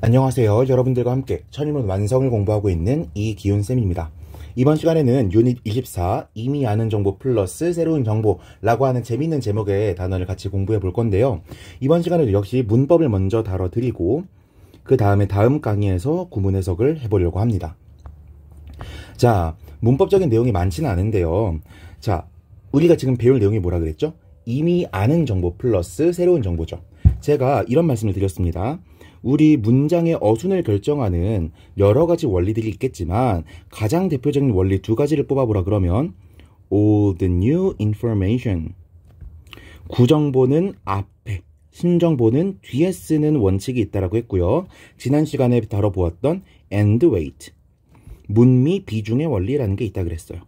안녕하세요. 여러분들과 함께 천일문 완성을 공부하고 있는 이기훈쌤입니다. 이번 시간에는 유닛 24 이미 아는 정보 플러스 새로운 정보라고 하는 재미있는 제목의 단어를 같이 공부해 볼 건데요. 이번 시간에도 역시 문법을 먼저 다뤄드리고 그 다음에 다음 강의에서 구문 해석을 해보려고 합니다. 자, 문법적인 내용이 많지는 않은데요. 자, 우리가 지금 배울 내용이 뭐라 그랬죠? 이미 아는 정보 플러스 새로운 정보죠. 제가 이런 말씀을 드렸습니다. 우리 문장의 어순을 결정하는 여러 가지 원리들이 있겠지만 가장 대표적인 원리 두 가지를 뽑아보라 그러면 old new information 구정보는 앞에 신정보는 뒤에 쓰는 원칙이 있다라고 했고요. 지난 시간에 다뤄보았던 and weight 문미 비중의 원리라는 게 있다 그랬어요.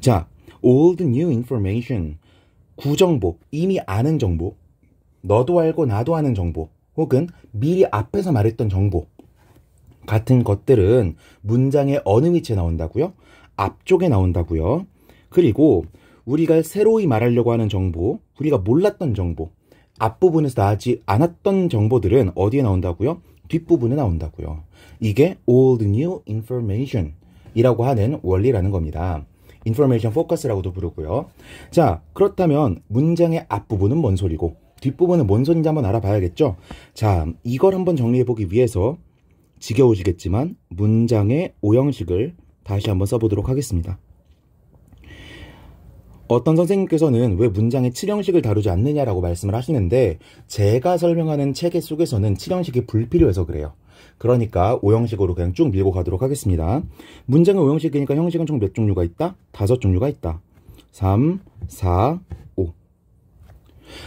자, old new information 구정보 이미 아는 정보 너도 알고 나도 아는 정보 혹은 미리 앞에서 말했던 정보 같은 것들은 문장의 어느 위치에 나온다고요? 앞쪽에 나온다고요. 그리고 우리가 새로이 말하려고 하는 정보, 우리가 몰랐던 정보, 앞부분에서 나지 않았던 정보들은 어디에 나온다고요? 뒷부분에 나온다고요. 이게 old new information 이라고 하는 원리라는 겁니다. information focus라고도 부르고요. 자, 그렇다면 문장의 앞부분은 뭔 소리고 뒷부분은 뭔 소린지 한번 알아봐야겠죠? 자, 이걸 한번 정리해보기 위해서 지겨우시겠지만 문장의 오형식을 다시 한번 써보도록 하겠습니다. 어떤 선생님께서는 왜 문장의 7형식을 다루지 않느냐라고 말씀을 하시는데 제가 설명하는 체계 속에서는 7형식이 불필요해서 그래요. 그러니까 5형식으로 그냥 쭉 밀고 가도록 하겠습니다. 문장의 5형식이니까 형식은 총 몇 종류가 있다? 다섯 종류가 있다. 3, 4,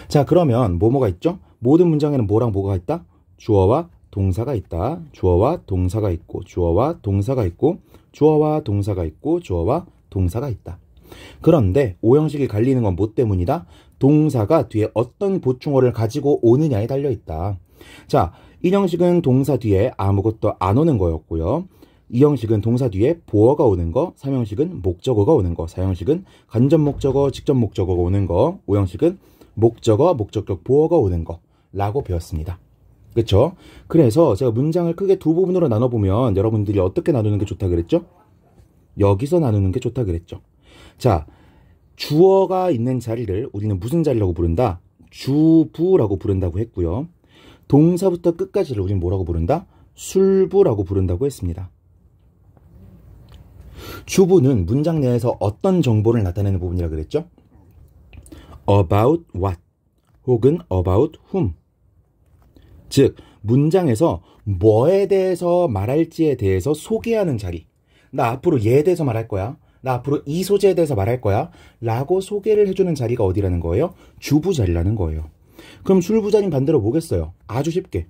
자, 그러면 뭐뭐가 있죠? 모든 문장에는 뭐랑 뭐가 있다? 주어와 동사가 있다. 주어와 동사가 있고, 주어와 동사가 있고, 주어와 동사가 있고, 주어와 동사가 있다. 그런데 오형식이 갈리는 건 뭐 때문이다? 동사가 뒤에 어떤 보충어를 가지고 오느냐에 달려 있다. 자, 1형식은 동사 뒤에 아무것도 안 오는 거였고요. 2형식은 동사 뒤에 보어가 오는 거, 3형식은 목적어가 오는 거, 4형식은 간접 목적어, 직접 목적어가 오는 거, 5형식은 목적어, 목적격 보어가 오는 거라고 배웠습니다. 그렇죠? 그래서 제가 문장을 크게 두 부분으로 나눠보면 여러분들이 어떻게 나누는 게 좋다 그랬죠? 여기서 나누는 게 좋다 그랬죠. 자, 주어가 있는 자리를 우리는 무슨 자리라고 부른다? 주부라고 부른다고 했고요. 동사부터 끝까지를 우리는 뭐라고 부른다? 술부라고 부른다고 했습니다. 주부는 문장 내에서 어떤 정보를 나타내는 부분이라 그랬죠? about what 혹은 about whom. 즉, 문장에서 뭐에 대해서 말할지에 대해서 소개하는 자리. 나 앞으로 얘에 대해서 말할 거야. 나 앞으로 이 소재에 대해서 말할 거야. 라고 소개를 해주는 자리가 어디라는 거예요? 주부 자리라는 거예요. 그럼 술부자님 반대로 뭐겠어요? 아주 쉽게.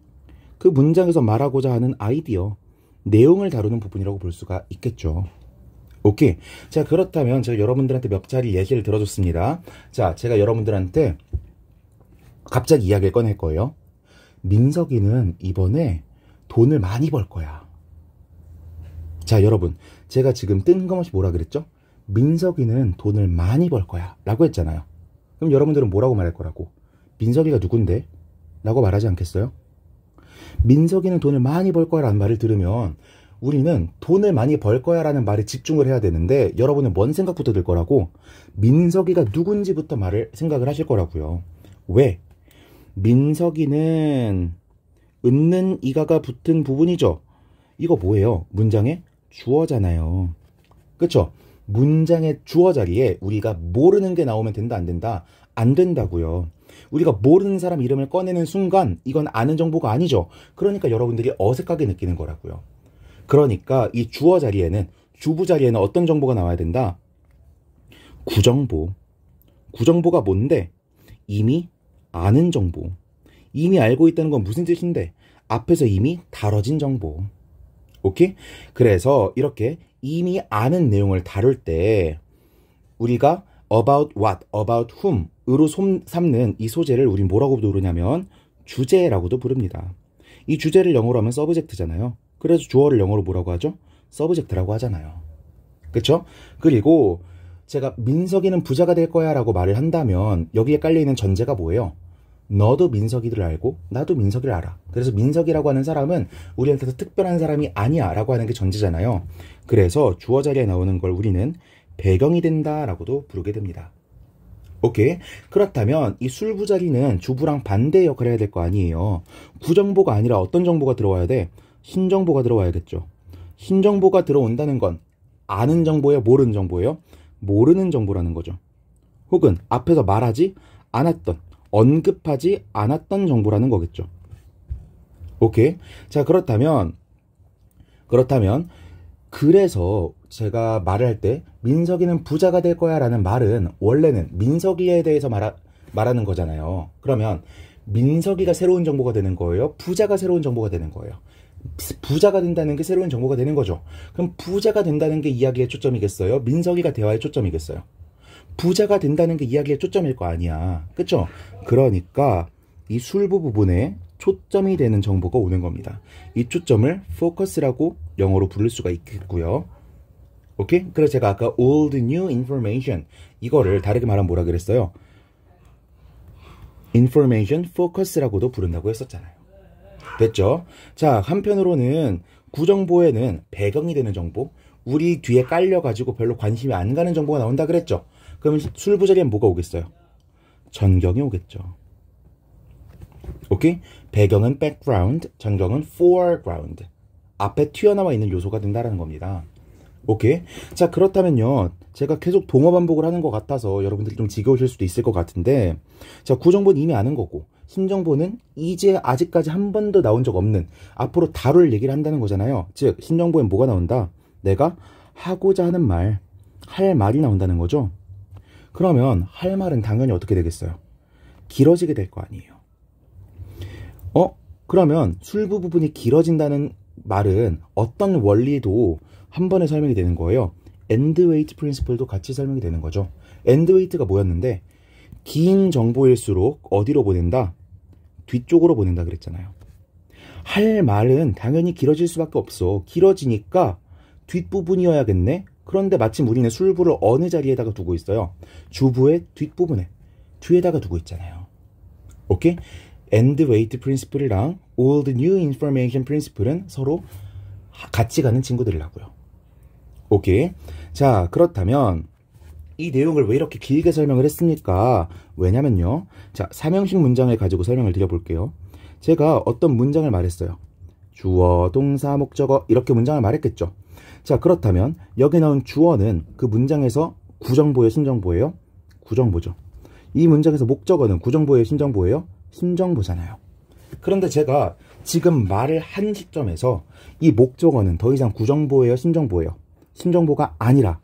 그 문장에서 말하고자 하는 아이디어, 내용을 다루는 부분이라고 볼 수가 있겠죠. 오케이. 자, 그렇다면 제가 여러분들한테 몇 자리 얘기를 들어줬습니다. 자, 제가 여러분들한테 갑자기 이야기를 꺼낼 거예요. 민석이는 이번에 돈을 많이 벌 거야. 자, 여러분. 제가 지금 뜬금없이 뭐라 그랬죠? 민석이는 돈을 많이 벌 거야. 라고 했잖아요. 그럼 여러분들은 뭐라고 말할 거라고? 민석이가 누군데? 라고 말하지 않겠어요? 민석이는 돈을 많이 벌 거라는 야 말을 들으면 우리는 돈을 많이 벌 거야 라는 말에 집중을 해야 되는데 여러분은 뭔 생각부터 들 거라고 민석이가 누군지부터 말을 생각을 하실 거라고요. 왜? 민석이는 웃는 이가가 붙은 부분이죠. 이거 뭐예요? 문장의 주어잖아요. 그쵸? 문장의 주어 자리에 우리가 모르는 게 나오면 된다, 안 된다? 안 된다고요. 우리가 모르는 사람 이름을 꺼내는 순간 이건 아는 정보가 아니죠. 그러니까 여러분들이 어색하게 느끼는 거라고요. 그러니까 이 주어 자리에는 주부 자리에는 어떤 정보가 나와야 된다? 구정보. 구정보가 뭔데? 이미 아는 정보. 이미 알고 있다는 건 무슨 뜻인데? 앞에서 이미 다뤄진 정보. 오케이? 그래서 이렇게 이미 아는 내용을 다룰 때 우리가 about what, about whom 으로 삼는 이 소재를 우린 뭐라고 부르냐면 주제라고도 부릅니다. 이 주제를 영어로 하면 서브젝트잖아요. 그래서 주어를 영어로 뭐라고 하죠? 서브젝트라고 하잖아요. 그쵸? 그리고 제가 민석이는 부자가 될 거야 라고 말을 한다면 여기에 깔려있는 전제가 뭐예요? 너도 민석이를 알고 나도 민석이를 알아. 그래서 민석이라고 하는 사람은 우리한테서 특별한 사람이 아니야 라고 하는 게 전제잖아요. 그래서 주어 자리에 나오는 걸 우리는 배경이 된다 라고도 부르게 됩니다. 오케이. 그렇다면 이 술부자리는 주부랑 반대 역할을 해야 될 거 아니에요. 구정보가 아니라 어떤 정보가 들어와야 돼? 신정보가 들어와야겠죠. 신정보가 들어온다는 건 아는 정보예요? 모르는 정보예요? 모르는 정보라는 거죠. 혹은 앞에서 말하지 않았던, 언급하지 않았던 정보라는 거겠죠. 오케이. 자, 그렇다면, 그렇다면, 그래서 제가 말을 할 때 민석이는 부자가 될 거야 라는 말은 원래는 민석이에 대해서 말하, 말하는 거잖아요. 그러면 민석이가 새로운 정보가 되는 거예요? 부자가 새로운 정보가 되는 거예요? 부자가 된다는 게 새로운 정보가 되는 거죠. 그럼 부자가 된다는 게 이야기의 초점이겠어요? 민석이가 대화의 초점이겠어요? 부자가 된다는 게 이야기의 초점일 거 아니야. 그쵸? 그러니까 이 술부 부분에 초점이 되는 정보가 오는 겁니다. 이 초점을 포커스라고 영어로 부를 수가 있겠고요. 오케이? 그래서 제가 아까 old new information 이거를 다르게 말하면 뭐라 그랬어요? information focus라고도 부른다고 했었잖아요. 됐죠? 자, 한편으로는 구정보에는 배경이 되는 정보, 우리 뒤에 깔려가지고 별로 관심이 안 가는 정보가 나온다 그랬죠? 그럼 술부자리엔 뭐가 오겠어요? 전경이 오겠죠. 오케이? 배경은 백그라운드 전경은 f o 그라운드 앞에 튀어나와 있는 요소가 된다는 겁니다. 오케이? 자, 그렇다면요. 제가 계속 동어 반복을 하는 것 같아서 여러분들이 좀 지겨우실 수도 있을 것 같은데, 자, 구정보는 이미 아는 거고, 신정부는 이제 아직까지 한 번도 나온 적 없는 앞으로 다룰 얘기를 한다는 거잖아요. 즉신정부엔 뭐가 나온다? 내가 하고자 하는 말, 할 말이 나온다는 거죠. 그러면 할 말은 당연히 어떻게 되겠어요? 길어지게 될 거 아니에요. 어? 그러면 술부 부분이 길어진다는 말은 어떤 원리도 한 번에 설명이 되는 거예요. 엔드웨이트 프린스플도 같이 설명이 되는 거죠. 엔드웨이트가 뭐였는데 긴 정보일수록 어디로 보낸다? 뒤쪽으로 보낸다 그랬잖아요. 할 말은 당연히 길어질 수밖에 없어. 길어지니까 뒷부분이어야겠네. 그런데 마침 우리는 술부를 어느 자리에다가 두고 있어요. 주부의 뒷부분에 뒤에다가 두고 있잖아요. 오케이? end weight principle이랑 old new information principle은 서로 같이 가는 친구들이라고요. 오케이. 자, 그렇다면 이 내용을 왜 이렇게 길게 설명을 했습니까? 왜냐면요. 자, 삼형식 문장을 가지고 설명을 드려볼게요. 제가 어떤 문장을 말했어요. 주어, 동사, 목적어 이렇게 문장을 말했겠죠. 자, 그렇다면 여기 나온 주어는 그 문장에서 구정보의 신정보예요 구정보죠. 이 문장에서 목적어는 구정보의 신정보예요신정보잖아요 그런데 제가 지금 말을 한 시점에서 이 목적어는 더 이상 구정보예요? 신정보예요신정보가 아니라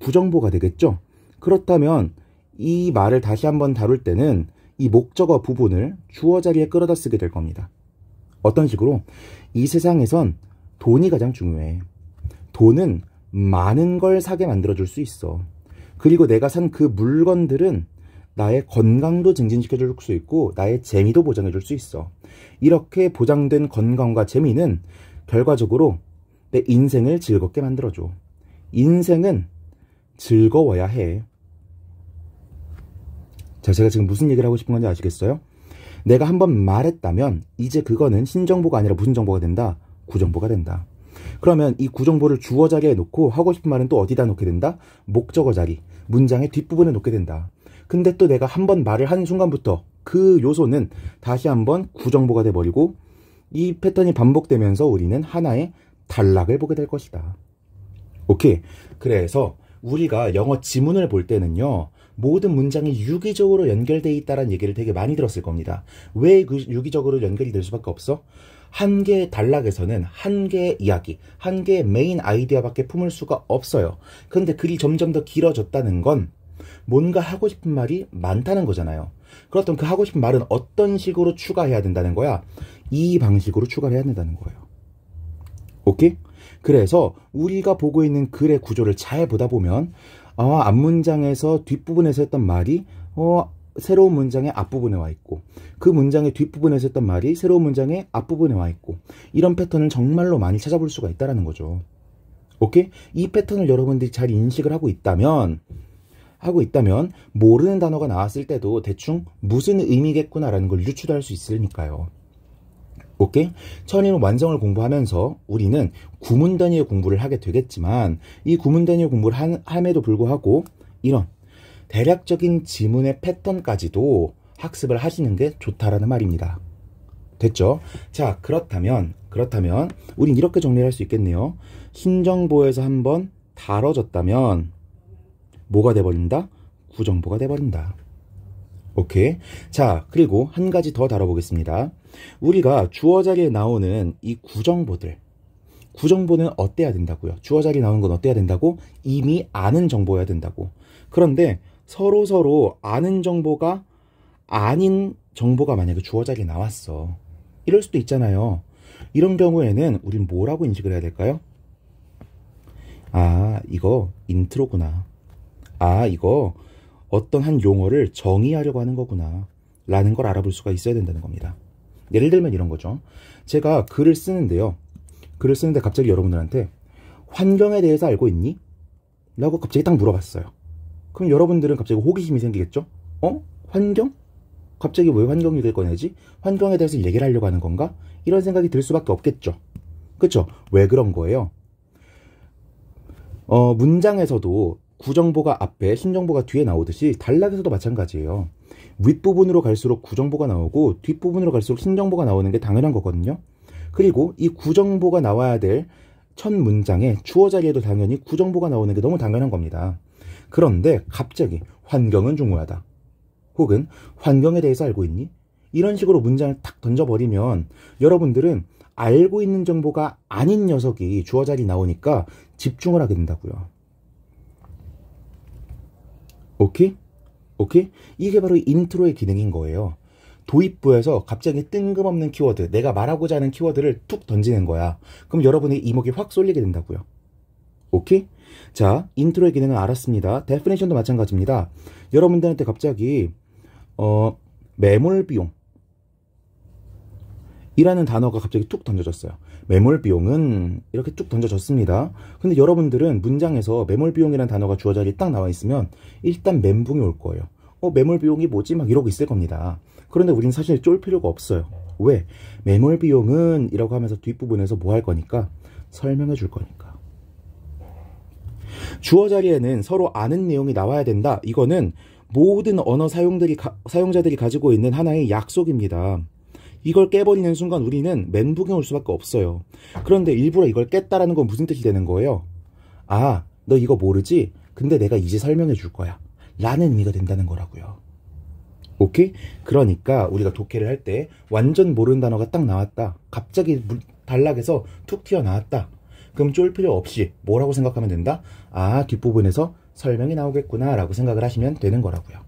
구정보가 되겠죠? 그렇다면 이 말을 다시 한번 다룰 때는 이 목적어 부분을 주어 자리에 끌어다 쓰게 될 겁니다. 어떤 식으로? 이 세상에선 돈이 가장 중요해. 돈은 많은 걸 사게 만들어줄 수 있어. 그리고 내가 산 그 물건들은 나의 건강도 증진시켜 줄 수 있고 나의 재미도 보장해 줄 수 있어. 이렇게 보장된 건강과 재미는 결과적으로 내 인생을 즐겁게 만들어줘. 인생은 즐거워야 해. 자, 제가 지금 무슨 얘기를 하고 싶은 건지 아시겠어요? 내가 한번 말했다면 이제 그거는 신정보가 아니라 무슨 정보가 된다? 구정보가 된다. 그러면 이 구정보를 주어 자리에 놓고 하고 싶은 말은 또 어디다 놓게 된다? 목적어 자리, 문장의 뒷부분에 놓게 된다. 근데 또 내가 한번 말을 하는 순간부터 그 요소는 다시 한번 구정보가 돼버리고 이 패턴이 반복되면서 우리는 하나의 단락을 보게 될 것이다. 오케이. 그래서 우리가 영어 지문을 볼 때는요, 모든 문장이 유기적으로 연결돼 있다는 얘기를 되게 많이 들었을 겁니다. 왜 그 유기적으로 연결이 될 수밖에 없어? 한 개의 단락에서는 한 개의 이야기, 한 개의 메인 아이디어밖에 품을 수가 없어요. 그런데 글이 점점 더 길어졌다는 건 뭔가 하고 싶은 말이 많다는 거잖아요. 그렇다면 그 하고 싶은 말은 어떤 식으로 추가해야 된다는 거야? 이 방식으로 추가 해야 된다는 거예요. 오케이? 그래서 우리가 보고 있는 글의 구조를 잘 보다 보면 어, 아, 앞 문장에서 뒷부분에서 했던 말이 어, 새로운 문장의 앞부분에 와 있고 그 문장의 뒷부분에서 했던 말이 새로운 문장의 앞부분에 와 있고 이런 패턴을 정말로 많이 찾아볼 수가 있다라는 거죠. 오케이? 이 패턴을 여러분들이 잘 인식을 하고 있다면 하고 있다면 모르는 단어가 나왔을 때도 대충 무슨 의미겠구나라는 걸 유추도 할 수 있으니까요. 오케이? 천인 완성을 공부하면서 우리는 구문 단위의 공부를 하게 되겠지만 이 구문 단위의 공부를 함에도 불구하고 이런 대략적인 지문의 패턴까지도 학습을 하시는 게 좋다라는 말입니다. 됐죠? 자, 그렇다면 그렇다면 우린 이렇게 정리할 수 있겠네요. 신정보에서 한번 다뤄졌다면 뭐가 돼버린다? 구정보가 돼버린다. 오케이. 자, 그리고 한 가지 더 다뤄보겠습니다. 우리가 주어 자리에 나오는 이 구정보들 구정보는 어때야 된다고요? 주어 자리에 나오는 건 어때야 된다고? 이미 아는 정보여야 된다고. 그런데 서로 서로 아는 정보가 아닌 정보가 만약에 주어 자리에 나왔어. 이럴 수도 있잖아요. 이런 경우에는 우린 뭐라고 인식을 해야 될까요? 아, 이거 인트로구나. 아, 이거 어떤 한 용어를 정의하려고 하는 거구나. 라는 걸 알아볼 수가 있어야 된다는 겁니다. 예를 들면 이런 거죠. 제가 글을 쓰는데요. 글을 쓰는데 갑자기 여러분들한테 환경에 대해서 알고 있니? 라고 갑자기 딱 물어봤어요. 그럼 여러분들은 갑자기 호기심이 생기겠죠? 어? 환경? 갑자기 왜 환경 얘기를 꺼내지? 환경에 대해서 얘기를 하려고 하는 건가? 이런 생각이 들 수밖에 없겠죠. 그쵸? 왜 그런 거예요? 어, 문장에서도 구정보가 앞에 신정보가 뒤에 나오듯이 단락에서도 마찬가지예요. 윗부분으로 갈수록 구정보가 나오고 뒷부분으로 갈수록 신정보가 나오는 게 당연한 거거든요. 그리고 이 구정보가 나와야 될 첫 문장의 주어 자리에도 당연히 구정보가 나오는 게 너무 당연한 겁니다. 그런데 갑자기 환경은 중요하다. 혹은 환경에 대해서 알고 있니? 이런 식으로 문장을 탁 던져버리면 여러분들은 알고 있는 정보가 아닌 녀석이 주어 자리 나오니까 집중을 하게 된다고요. 오케이? 오케이? 이게 바로 인트로의 기능인 거예요. 도입부에서 갑자기 뜬금없는 키워드, 내가 말하고자 하는 키워드를 툭 던지는 거야. 그럼 여러분의 이목이 확 쏠리게 된다고요. 오케이? 자, 인트로의 기능은 알았습니다. 데피니션도 마찬가지입니다. 여러분들한테 갑자기 어, 매몰 비용 이라는 단어가 갑자기 툭 던져졌어요. 매몰 비용은 이렇게 쭉 던져졌습니다. 근데 여러분들은 문장에서 매몰 비용이라는 단어가 주어자리에 딱 나와 있으면 일단 멘붕이 올 거예요. 어, 매몰 비용이 뭐지? 막 이러고 있을 겁니다. 그런데 우리는 사실 쫄 필요가 없어요. 왜? 매몰 비용은 이라고 하면서 뒷부분에서 뭐 할 거니까 설명해 줄 거니까. 주어 자리에는 서로 아는 내용이 나와야 된다. 이거는 모든 언어 사용들이 가, 사용자들이 가지고 있는 하나의 약속입니다. 이걸 깨버리는 순간 우리는 멘붕에 올 수밖에 없어요. 그런데 일부러 이걸 깼다라는 건 무슨 뜻이 되는 거예요? 아, 너 이거 모르지? 근데 내가 이제 설명해 줄 거야. 라는 의미가 된다는 거라고요. 오케이? 그러니까 우리가 독해를 할 때 완전 모르는 단어가 딱 나왔다. 갑자기 단락에서 툭 튀어나왔다. 그럼 쫄 필요 없이 뭐라고 생각하면 된다? 아, 뒷부분에서 설명이 나오겠구나 라고 생각을 하시면 되는 거라고요.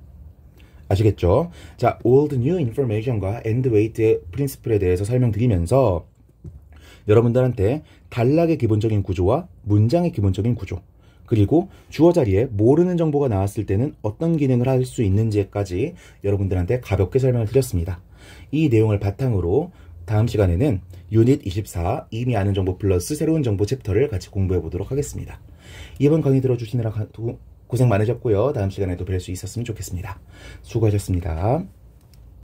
아시겠죠? 자, old new information과 end weight의 i p l e 에 대해서 설명드리면서 여러분들한테 단락의 기본적인 구조와 문장의 기본적인 구조 그리고 주어 자리에 모르는 정보가 나왔을 때는 어떤 기능을 할 수 있는지까지 여러분들한테 가볍게 설명을 드렸습니다. 이 내용을 바탕으로 다음 시간에는 유닛 24 이미 아는 정보 플러스 새로운 정보 챕터를 같이 공부해 보도록 하겠습니다. 이번 강의 들어주시느라 도, 고생 많으셨고요. 다음 시간에도 뵐 수 있었으면 좋겠습니다. 수고하셨습니다.